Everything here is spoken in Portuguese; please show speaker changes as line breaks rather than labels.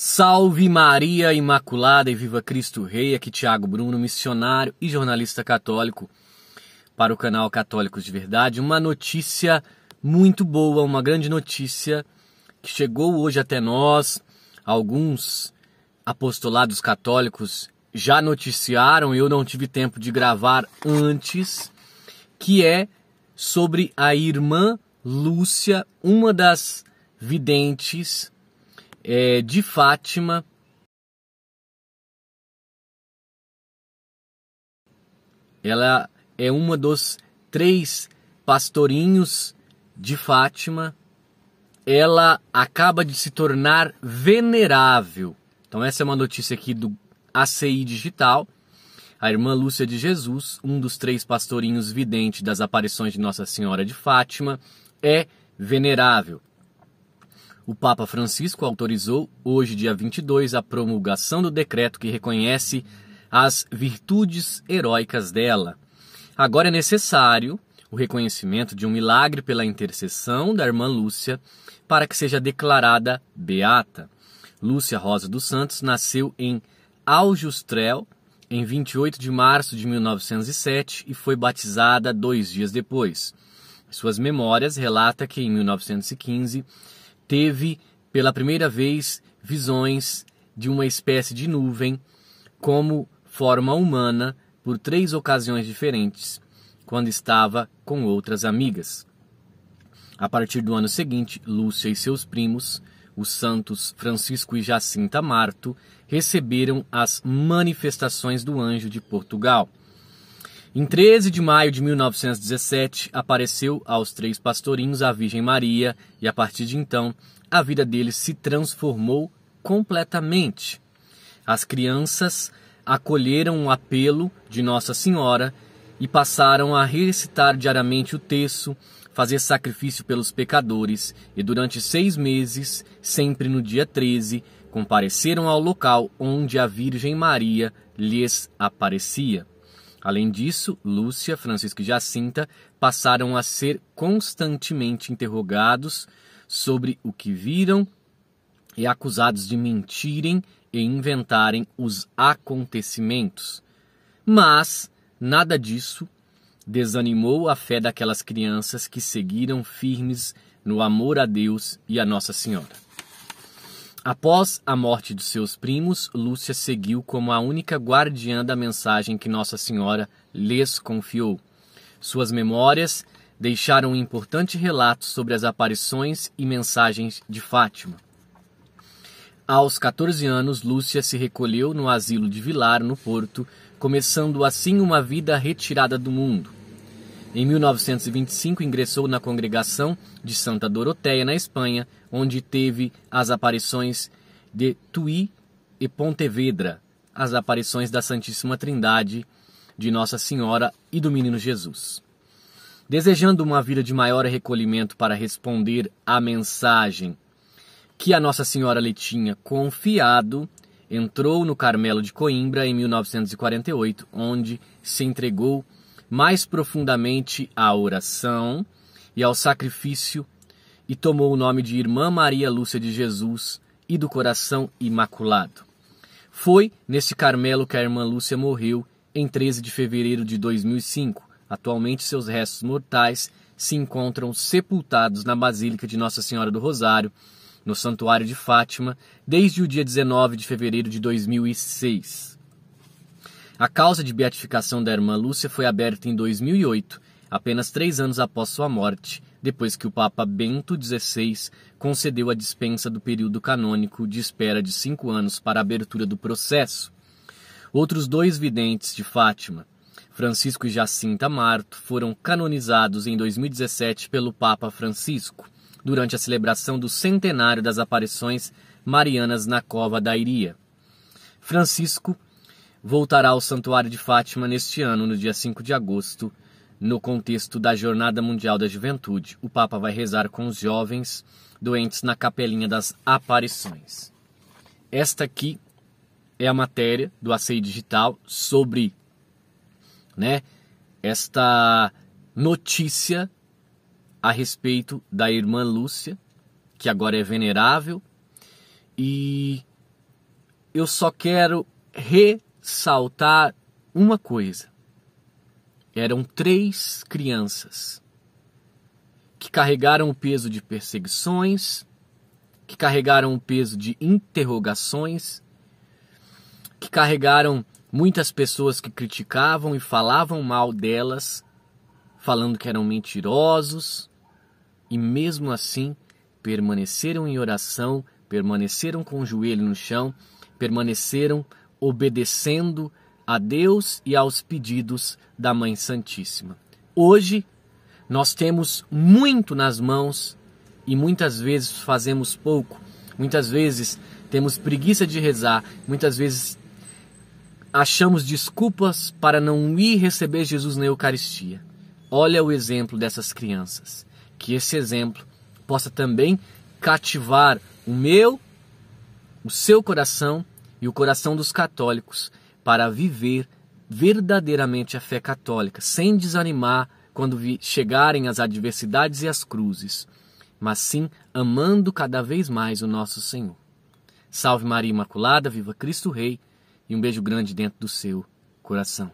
Salve Maria Imaculada e Viva Cristo Rei, aqui Tiago Bruno, missionário e jornalista católico para o canal Católicos de Verdade. Uma notícia muito boa, uma grande notícia que chegou hoje até nós. Alguns apostolados católicos já noticiaram, eu não tive tempo de gravar antes, que é sobre a irmã Lúcia, uma das videntes é, de Fátima. Ela é uma dos três pastorinhos de Fátima. Ela acaba de se tornar venerável. Então, essa é uma notícia aqui do ACI Digital. A irmã Lúcia de Jesus, um dos três pastorinhos vidente das aparições de Nossa Senhora de Fátima, é venerável. O Papa Francisco autorizou, hoje, dia 22, a promulgação do decreto que reconhece as virtudes heróicas dela. Agora é necessário o reconhecimento de um milagre pela intercessão da irmã Lúcia para que seja declarada beata. Lúcia Rosa dos Santos nasceu em Aljustrel em 28 de março de 1907 e foi batizada dois dias depois. suas memórias relata que em 1915 teve pela primeira vez visões de uma espécie de nuvem como forma humana por três ocasiões diferentes, quando estava com outras amigas. A partir do ano seguinte, Lúcia e seus primos, os santos Francisco e Jacinta Marto, receberam as manifestações do anjo de Portugal em 13 de maio de 1917, apareceu aos três pastorinhos a Virgem Maria e, a partir de então, a vida deles se transformou completamente. As crianças acolheram o apelo de Nossa Senhora e passaram a recitar diariamente o texto, fazer sacrifício pelos pecadores e, durante seis meses, sempre no dia 13, compareceram ao local onde a Virgem Maria lhes aparecia. Além disso, Lúcia, Francisco e Jacinta passaram a ser constantemente interrogados sobre o que viram e acusados de mentirem e inventarem os acontecimentos. Mas nada disso desanimou a fé daquelas crianças que seguiram firmes no amor a Deus e a Nossa Senhora. Após a morte de seus primos, Lúcia seguiu como a única guardiã da mensagem que Nossa Senhora lhes confiou. Suas memórias deixaram um importante relato sobre as aparições e mensagens de Fátima. Aos 14 anos, Lúcia se recolheu no asilo de Vilar, no Porto, começando assim uma vida retirada do mundo. Em 1925 ingressou na congregação de Santa Doroteia, na Espanha, onde teve as aparições de Tui e Pontevedra, as aparições da Santíssima Trindade, de Nossa Senhora e do Menino Jesus. Desejando uma vida de maior recolhimento para responder à mensagem que a Nossa Senhora lhe tinha confiado, entrou no Carmelo de Coimbra em 1948, onde se entregou mais profundamente à oração e ao sacrifício e tomou o nome de Irmã Maria Lúcia de Jesus e do Coração Imaculado. Foi neste Carmelo que a irmã Lúcia morreu em 13 de fevereiro de 2005. Atualmente, seus restos mortais se encontram sepultados na Basílica de Nossa Senhora do Rosário, no Santuário de Fátima, desde o dia 19 de fevereiro de 2006. A causa de beatificação da irmã Lúcia foi aberta em 2008, apenas três anos após sua morte, depois que o Papa Bento XVI concedeu a dispensa do período canônico de espera de cinco anos para a abertura do processo. Outros dois videntes de Fátima, Francisco e Jacinta Marto, foram canonizados em 2017 pelo Papa Francisco, durante a celebração do centenário das aparições marianas na Cova da Iria. Francisco voltará ao Santuário de Fátima neste ano, no dia 5 de agosto, no contexto da Jornada Mundial da Juventude. O Papa vai rezar com os jovens doentes na Capelinha das Aparições. Esta aqui é a matéria do ACI Digital sobre né, esta notícia a respeito da irmã Lúcia, que agora é venerável, e eu só quero re saltar uma coisa. Eram três crianças que carregaram o peso de perseguições, que carregaram o peso de interrogações, que carregaram muitas pessoas que criticavam e falavam mal delas, falando que eram mentirosos, e mesmo assim permaneceram em oração, permaneceram com o joelho no chão, permaneceram obedecendo a Deus e aos pedidos da Mãe Santíssima. Hoje, nós temos muito nas mãos e muitas vezes fazemos pouco. Muitas vezes temos preguiça de rezar, muitas vezes achamos desculpas para não ir receber Jesus na Eucaristia. Olha o exemplo dessas crianças. Que esse exemplo possa também cativar o meu, o seu coração e o coração dos católicos para viver verdadeiramente a fé católica, sem desanimar quando chegarem as adversidades e as cruzes, mas sim amando cada vez mais o nosso Senhor. Salve Maria Imaculada, viva Cristo Rei, e um beijo grande dentro do seu coração.